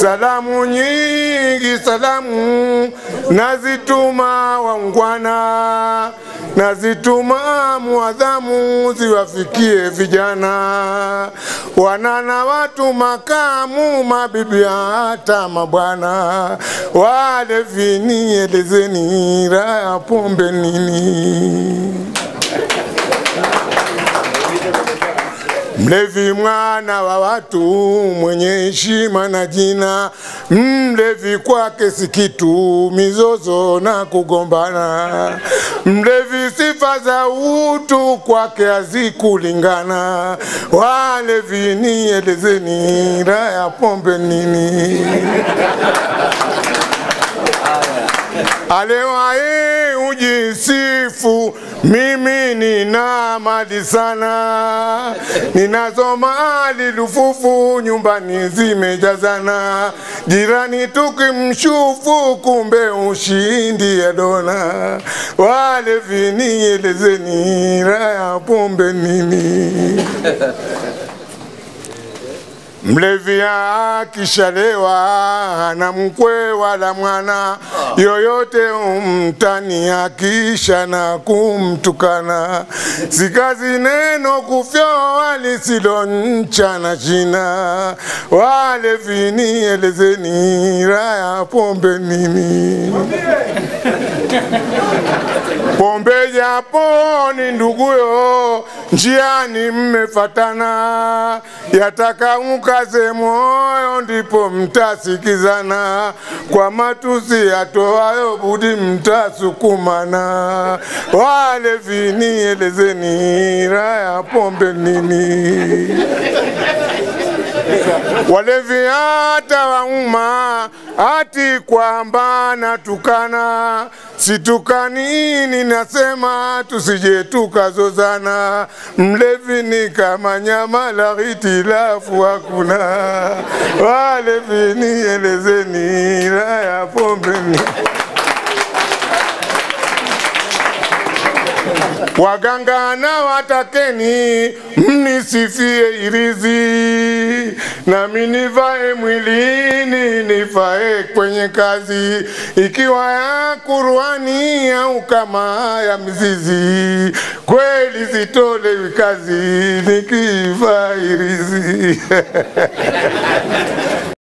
Salamu nyingi, salamu nazituma wangwana, nazituma muadhamu ziwafikie vijana, wanana watu makamu, mabibi hata mabwana, wale vini elezeni pombe nini? Mlevi mwana wa watu, mwenye heshima na jina, mlevi kwake si kitu, mizozo na kugombana. Mlevi sifa za utu kwake hazikulingana. Walevi nielezeni, raha ya pombe nini? Alewae ujisi mrefu, mimi nina mali sana, ninazo mali lufufu, nyumbani zimejazana, jirani tukimshufu, kumbe ushindi ya dona. Walevi nielezeni, raya pombe nini? Mlevi akishalewa na mkwe wala mwana yoyote umtani akisha na kumtukana, sikazi neno kufyoa lisilo ncha na shina. Walevini elezeni raya pombe nini? Mbile. pombe japo ni nduguyo, njiani mmefatana, yataka ukaze moyo, ndipo mtasikizana. Kwa matusi yatoayo budi mtasukumana. vini elezeni raya pombe nini? walevi hata wauma ati kwamba natukana situkanini, nasema tusije tukazozana. Mlevi ni kama nyama la hitilafu hakuna. Walevi nielezeni la ya pombeni waganga na watakeni mnisifie irizi, nami nivae mwilini, nivae kwenye kazi, ikiwa ya kuruani au kama ya mzizi, kweli sitolewi kazi nikiivaa irizi